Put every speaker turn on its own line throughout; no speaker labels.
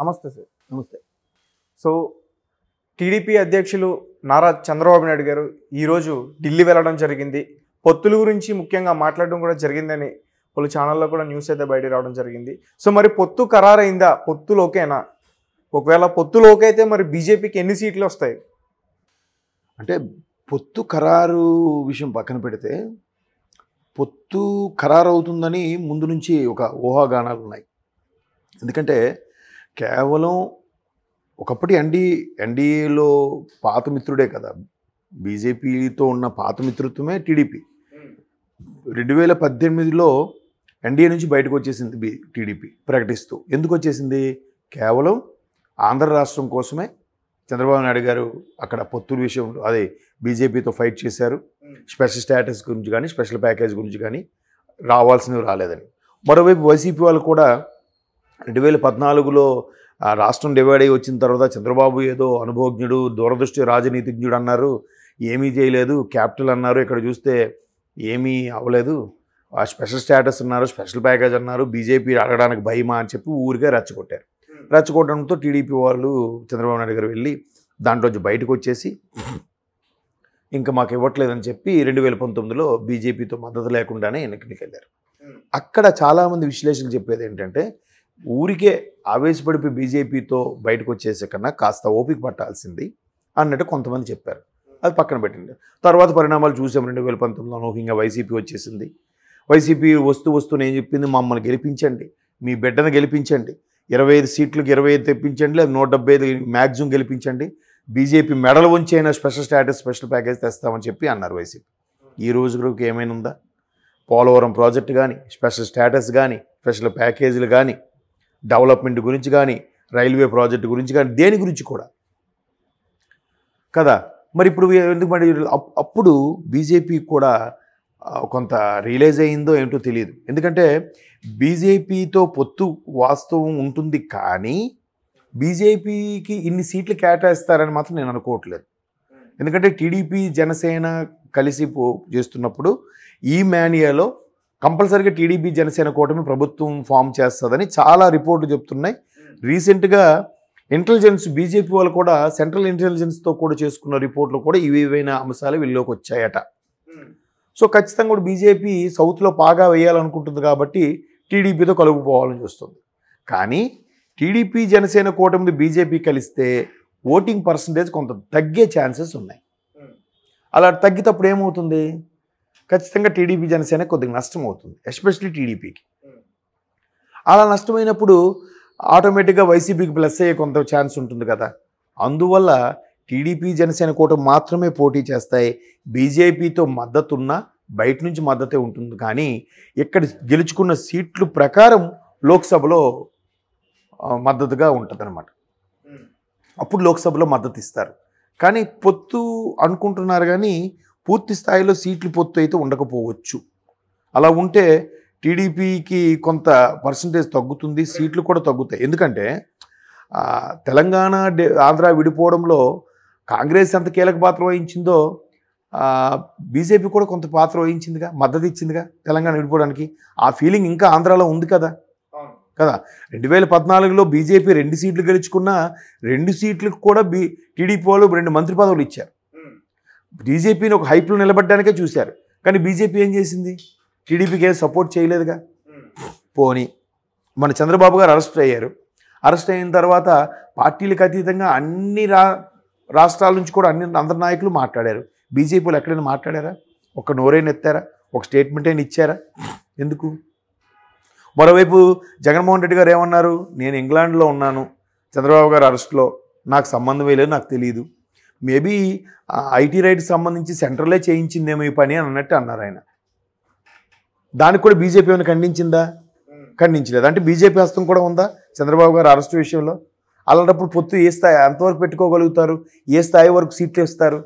నమస్తే సార్ నమస్తే so TDP అధ్యక్షులు నారా చంద్రబాబు నాయుడు గారు ఈరోజు ఢిల్లీ వెళ్ళడం జరిగింది పొత్తుల గురించి ముఖ్యంగా మాట్లాడడం కూడా జరిగిందని పలు ఛానల్లో కూడా న్యూస్ అయితే బయట రావడం జరిగింది సో మరి పొత్తు ఖరారైందా పొత్తులోకేనా ఒకవేళ పొత్తులోకి అయితే మరి బీజేపీకి ఎన్ని సీట్లు వస్తాయి అంటే పొత్తు ఖరారు విషయం పక్కన పెడితే పొత్తు ఖరారు అవుతుందని ముందు నుంచి ఒక ఊహాగానాలు ఉన్నాయి ఎందుకంటే కేవలం ఒకప్పటి ఎన్డీ ఎన్డీఏలో పాత మిత్రుడే కదా బీజేపీతో ఉన్న పాత మిత్రుత్వమే టీడీపీ రెండు వేల పద్దెనిమిదిలో ఎన్డీఏ నుంచి బయటకు వచ్చేసింది బీ టీడీపీ ప్రకటిస్తూ ఎందుకు వచ్చేసింది కేవలం ఆంధ్ర రాష్ట్రం కోసమే చంద్రబాబు నాయుడు గారు అక్కడ పొత్తుల విషయంలో అదే బీజేపీతో ఫైట్ చేశారు స్పెషల్ స్టేటస్ గురించి కానీ స్పెషల్ ప్యాకేజ్ గురించి కానీ రావాల్సినవి రాలేదని మరోవైపు వైసీపీ వాళ్ళు కూడా రెండు వేల పద్నాలుగులో రాష్ట్రం డివైడ్ అయ్యి వచ్చిన తర్వాత చంద్రబాబు ఏదో అనుభవజ్ఞుడు దూరదృష్టి రాజనీతిజ్ఞుడు అన్నారు ఏమీ చేయలేదు క్యాపిటల్ అన్నారు ఇక్కడ చూస్తే ఏమీ అవ్వలేదు ఆ స్పెషల్ స్టేటస్ అన్నారు స్పెషల్ ప్యాకేజ్ అన్నారు బీజేపీ అడగడానికి భయమా అని చెప్పి ఊరికే రెచ్చగొట్టారు hmm. రెచ్చగొట్టడంతో టీడీపీ వాళ్ళు చంద్రబాబు నాయుడు గారు వెళ్ళి దాంట్లో బయటకు వచ్చేసి ఇంకా మాకు ఇవ్వట్లేదని చెప్పి రెండు వేల పంతొమ్మిదిలో బీజేపీతో మద్దతు లేకుండానే ఎన్నికలకు వెళ్ళారు hmm. అక్కడ చాలామంది విశ్లేషకులు చెప్పేది ఏంటంటే ఊరికే ఆవేశపడిపి బీజేపీతో బయటకు వచ్చేసే కన్నా కాస్త ఓపిక పట్టాల్సింది అన్నట్టు కొంతమంది చెప్పారు అది పక్కన పెట్టింది తర్వాత పరిణామాలు చూసాం రెండు వేల పంతొమ్మిదిలో ఇంకా వైసీపీ వచ్చేసింది వైసీపీ వస్తూ వస్తూ నేను చెప్పింది మమ్మల్ని గెలిపించండి మీ బిడ్డను గెలిపించండి ఇరవై ఐదు సీట్లకు ఇరవై ఐదు తెప్పించండి లేదా నూట డెబ్బై ఐదు మ్యాక్సిమం గెలిపించండి బీజేపీ మెడల్ అయినా స్పెషల్ స్టాటస్ స్పెషల్ ప్యాకేజ్ తెస్తామని చెప్పి అన్నారు వైసీపీ ఈ రోజు వరకు ఏమైనా ఉందా పోలవరం ప్రాజెక్టు కానీ స్పెషల్ స్టాటస్ కానీ స్పెషల్ ప్యాకేజీలు కానీ డెవలప్మెంట్ గురించి కానీ రైల్వే ప్రాజెక్ట్ గురించి కానీ దేని గురించి కూడా కదా మరి ఇప్పుడు ఎందుకు మరి అప్పుడు బీజేపీ కూడా కొంత రియలైజ్ అయిందో ఏంటో తెలియదు ఎందుకంటే బీజేపీతో పొత్తు వాస్తవం ఉంటుంది కానీ బీజేపీకి ఇన్ని సీట్లు కేటాయిస్తారని మాత్రం నేను అనుకోవట్లేదు ఎందుకంటే టీడీపీ జనసేన కలిసి పో చేస్తున్నప్పుడు ఈ మేనియాలో కంపల్సరిగా టీడీపీ జనసేన కూటమి ప్రభుత్వం ఫామ్ చేస్తుందని చాలా రిపోర్ట్లు చెప్తున్నాయి రీసెంట్గా ఇంటెలిజెన్స్ బీజేపీ వాళ్ళు కూడా సెంట్రల్ ఇంటెలిజెన్స్తో కూడా చేసుకున్న రిపోర్ట్లు కూడా ఇవి ఏవైనా అంశాలు వీళ్ళకి వచ్చాయట సో ఖచ్చితంగా కూడా బీజేపీ సౌత్లో బాగా వేయాలనుకుంటుంది కాబట్టి టీడీపీతో కలుపుకోవాలని చూస్తుంది కానీ టీడీపీ జనసేన కూటమిని బీజేపీ కలిస్తే ఓటింగ్ పర్సంటేజ్ కొంత తగ్గే ఛాన్సెస్ ఉన్నాయి అలా అప్పుడు ఏమవుతుంది ఖచ్చితంగా టీడీపీ జనసేన కొద్దిగా నష్టం అవుతుంది ఎస్పెషలీ టీడీపీకి అలా నష్టమైనప్పుడు ఆటోమేటిక్గా వైసీపీకి ప్లస్ అయ్యే కొంత ఛాన్స్ ఉంటుంది కదా అందువల్ల టీడీపీ జనసేన కూటమి మాత్రమే పోటీ చేస్తాయి బీజేపీతో మద్దతున్న బయట నుంచి మద్దతే ఉంటుంది కానీ ఇక్కడ గెలుచుకున్న సీట్లు ప్రకారం లోక్సభలో మద్దతుగా ఉంటుందన్నమాట అప్పుడు లోక్సభలో మద్దతు ఇస్తారు కానీ పొత్తు అనుకుంటున్నారు కానీ పూర్తి స్థాయిలో సీట్లు పొత్తు అయితే ఉండకపోవచ్చు అలా ఉంటే టీడీపీకి కొంత పర్సంటేజ్ తగ్గుతుంది సీట్లు కూడా తగ్గుతాయి ఎందుకంటే తెలంగాణ ఆంధ్ర విడిపోవడంలో కాంగ్రెస్ ఎంత కీలక పాత్ర వహించిందో బీజేపీ కూడా కొంత పాత్ర వహించిందిగా మద్దతు ఇచ్చిందిగా తెలంగాణ విడిపోవడానికి ఆ ఫీలింగ్ ఇంకా ఆంధ్రాలో ఉంది కదా కదా రెండు వేల పద్నాలుగులో బీజేపీ రెండు సీట్లు గెలుచుకున్న రెండు సీట్లకు కూడా బీ టీడీపీ వాళ్ళు రెండు మంత్రి పదవులు ఇచ్చారు బీజేపీని ఒక హైప్లో నిలబడ్డానికే చూశారు కానీ బీజేపీ ఏం చేసింది టీడీపీకి ఏం సపోర్ట్ చేయలేదుగా పోని మన చంద్రబాబు గారు అరెస్ట్ అయ్యారు అరెస్ట్ అయిన తర్వాత పార్టీలకు అతీతంగా అన్ని రా రాష్ట్రాల నుంచి కూడా అన్ని అందరి నాయకులు మాట్లాడారు బీజేపీలు ఎక్కడైనా మాట్లాడారా ఒక నోరైనా ఎత్తారా ఒక స్టేట్మెంట్ అయినా ఇచ్చారా ఎందుకు మరోవైపు జగన్మోహన్ రెడ్డి గారు ఏమన్నారు నేను ఇంగ్లాండ్లో ఉన్నాను చంద్రబాబు గారు అరెస్ట్లో నాకు సంబంధమే లేదు నాకు తెలియదు మేబీ ఐటీ రైట్ సంబంధించి సెంట్రలే చేయించిందేమో ఈ పని అని అన్నట్టు అన్నారు ఆయన దానికి కూడా బీజేపీ ఏమైనా ఖండించిందా ఖండించలేదు అంటే బీజేపీ హస్తం కూడా ఉందా చంద్రబాబు గారు అరెస్ట్ విషయంలో అలాంటప్పుడు పొత్తు ఏ స్థాయి ఎంతవరకు పెట్టుకోగలుగుతారు ఏ స్థాయి వరకు సీట్లు ఇస్తారు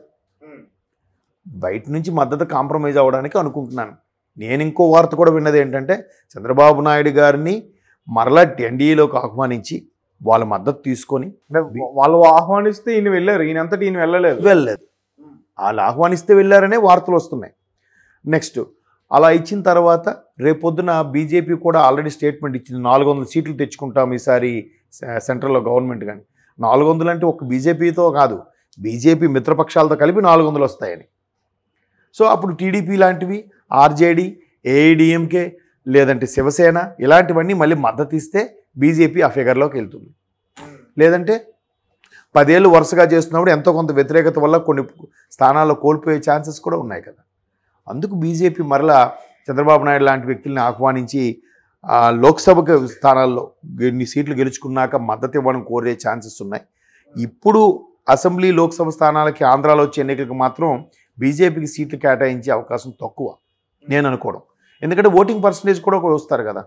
బయట నుంచి మద్దతు కాంప్రమైజ్ అవ్వడానికి అనుకుంటున్నాను నేను ఇంకో వార్త కూడా విన్నది ఏంటంటే చంద్రబాబు నాయుడు గారిని మరలా ఎన్డీఏలోకి ఆహ్వానించి వాళ్ళ మద్దతు తీసుకొని వాళ్ళు ఆహ్వానిస్తే ఈయన వెళ్ళారు ఈయనంతటి ఈయన వెళ్ళలేదు వెళ్ళలేదు వాళ్ళు ఆహ్వానిస్తే వెళ్ళారనే వార్తలు వస్తున్నాయి నెక్స్ట్ అలా ఇచ్చిన తర్వాత రేపొద్దున బీజేపీ కూడా ఆల్రెడీ స్టేట్మెంట్ ఇచ్చింది నాలుగు వందల సీట్లు తెచ్చుకుంటాం ఈసారి సెంట్రల్లో గవర్నమెంట్ కానీ నాలుగు వందలు అంటే ఒక బీజేపీతో కాదు బీజేపీ మిత్రపక్షాలతో కలిపి నాలుగు వందలు వస్తాయని సో అప్పుడు టీడీపీ లాంటివి ఆర్జేడీ ఏఐడిఎంకే లేదంటే శివసేన ఇలాంటివన్నీ మళ్ళీ మద్దతు ఇస్తే బీజేపీ ఆ ఫిగర్లోకి వెళ్తుంది లేదంటే పదేళ్ళు వరుసగా చేస్తున్నప్పుడు ఎంతో కొంత వ్యతిరేకత వల్ల కొన్ని స్థానాల్లో కోల్పోయే ఛాన్సెస్ కూడా ఉన్నాయి కదా అందుకు బీజేపీ మరలా చంద్రబాబు నాయుడు లాంటి వ్యక్తుల్ని ఆహ్వానించి లోక్సభకు స్థానాల్లో ఎన్ని సీట్లు గెలుచుకున్నాక మద్దతు ఇవ్వడం కోరే ఛాన్సెస్ ఉన్నాయి ఇప్పుడు అసెంబ్లీ లోక్సభ స్థానాలకి ఆంధ్రాలో వచ్చే ఎన్నికలకు మాత్రం బీజేపీకి సీట్లు కేటాయించే అవకాశం తక్కువ నేను అనుకోవడం ఎందుకంటే ఓటింగ్ పర్సంటేజ్ కూడా వస్తారు కదా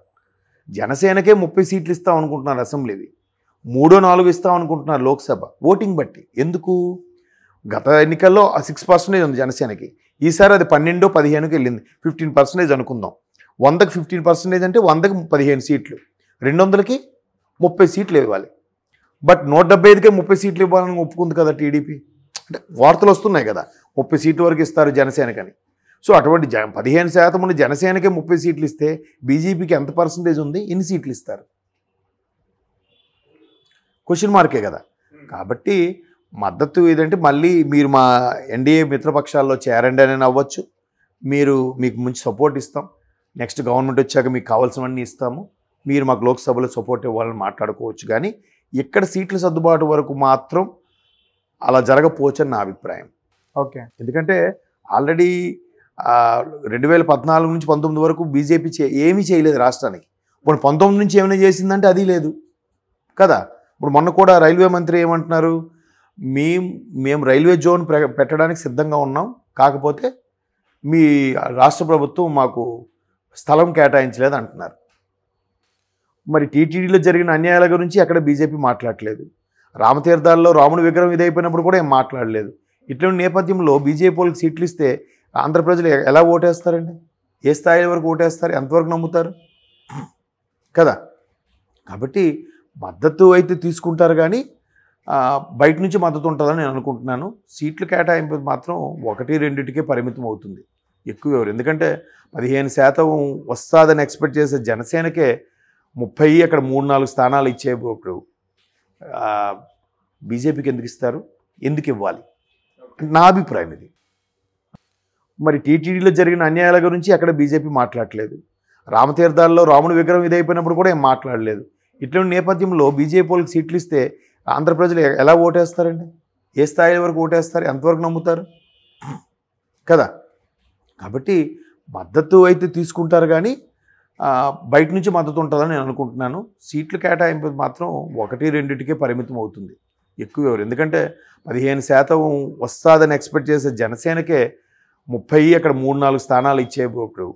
జనసేనకే ముప్పై సీట్లు ఇస్తాం అనుకుంటున్నారు అసెంబ్లీది మూడో నాలుగు ఇస్తాం అనుకుంటున్నారు లోక్సభ ఓటింగ్ బట్టి ఎందుకు గత ఎన్నికల్లో సిక్స్ పర్సెంటేజ్ ఉంది జనసేనకి ఈసారి అది పన్నెండో పదిహేనుకి వెళ్ళింది ఫిఫ్టీన్ పర్సెంటేజ్ అనుకుందాం వందకు ఫిఫ్టీన్ పర్సెంటేజ్ అంటే వందకు పదిహేను సీట్లు రెండు వందలకి ముప్పై సీట్లు ఇవ్వాలి బట్ నూట డెబ్బై ఐదుకే ముప్పై సీట్లు ఇవ్వాలని ఒప్పుకుంది కదా టీడీపీ అంటే వార్తలు వస్తున్నాయి కదా ముప్పై సీట్ల వరకు ఇస్తారు జనసేనకని సో అటువంటి జన పదిహేను శాతం ఉన్న జనసేనకే ముప్పై సీట్లు ఇస్తే బీజేపీకి ఎంత పర్సంటేజ్ ఉంది ఎన్ని సీట్లు ఇస్తారు క్వశ్చన్ మార్కే కదా కాబట్టి మద్దతు ఏదంటే మళ్ళీ మీరు మా ఎన్డీఏ మిత్రపక్షాల్లో చేరండి అని అవ్వచ్చు మీరు మీకు మంచి సపోర్ట్ ఇస్తాం నెక్స్ట్ గవర్నమెంట్ వచ్చాక మీకు కావాల్సినవన్నీ ఇస్తాము మీరు మాకు లోక్సభలో సపోర్ట్ ఇవ్వాలని మాట్లాడుకోవచ్చు కానీ ఇక్కడ సీట్ల సర్దుబాటు వరకు మాత్రం అలా జరగపోవచ్చు అని నా అభిప్రాయం ఓకే ఎందుకంటే ఆల్రెడీ రెండు వేల పద్నాలుగు నుంచి పంతొమ్మిది వరకు బీజేపీ చే ఏమీ చేయలేదు రాష్ట్రానికి ఇప్పుడు పంతొమ్మిది నుంచి ఏమైనా చేసిందంటే అది లేదు కదా ఇప్పుడు మొన్న కూడా రైల్వే మంత్రి ఏమంటున్నారు మేము మేము రైల్వే జోన్ పెట్టడానికి సిద్ధంగా ఉన్నాం కాకపోతే మీ రాష్ట్ర ప్రభుత్వం మాకు స్థలం కేటాయించలేదు అంటున్నారు మరి టీటీడీలో జరిగిన అన్యాయాల గురించి అక్కడ బీజేపీ మాట్లాడలేదు రామతీర్థాల్లో రాముడు విగ్రహం ఇదైపోయినప్పుడు కూడా ఏం మాట్లాడలేదు ఇట్లాంటి నేపథ్యంలో బీజేపీ వాళ్ళకి సీట్లు ఇస్తే ఆంధ్ర ప్రజలు ఎలా ఓటేస్తారండి ఏ స్థాయి వరకు ఓటేస్తారు ఎంతవరకు నమ్ముతారు కదా కాబట్టి మద్దతు అయితే తీసుకుంటారు కానీ బయట నుంచి మద్దతు ఉంటుందని నేను అనుకుంటున్నాను సీట్లు కేటాయింపు మాత్రం ఒకటి రెండింటికే పరిమితం అవుతుంది ఎక్కువ ఎవరు ఎందుకంటే పదిహేను శాతం వస్తుందని ఎక్స్పెక్ట్ చేసే జనసేనకే ముప్పై అక్కడ మూడు నాలుగు స్థానాలు ఇచ్చేప్పుడు బీజేపీకి ఎందుకు ఇస్తారు ఎందుకు ఇవ్వాలి నా అభిప్రాయం ఇది మరి టీటీడీలో జరిగిన అన్యాయాల గురించి అక్కడ బీజేపీ మాట్లాడలేదు రామతీర్థాల్లో రాముడి విగ్రహం ఇదైపోయినప్పుడు కూడా ఏం మాట్లాడలేదు ఇట్లాంటి నేపథ్యంలో బీజేపీ వాళ్ళకి సీట్లు ఇస్తే ఆంధ్ర ప్రజలు ఎలా ఓటేస్తారండి ఏ స్థాయి వరకు ఓటేస్తారు ఎంతవరకు నమ్ముతారు కదా కాబట్టి మద్దతు అయితే తీసుకుంటారు కానీ బయట నుంచి మద్దతు ఉంటుందని నేను అనుకుంటున్నాను సీట్లు కేటాయింపు మాత్రం ఒకటి రెండింటికే పరిమితం అవుతుంది ఎక్కువ ఎవరు ఎందుకంటే పదిహేను శాతం వస్తుందని ఎక్స్పెక్ట్ చేసే జనసేనకే ముప్పై అక్కడ మూడు నాలుగు స్థానాలు ఇచ్చేప్పుడు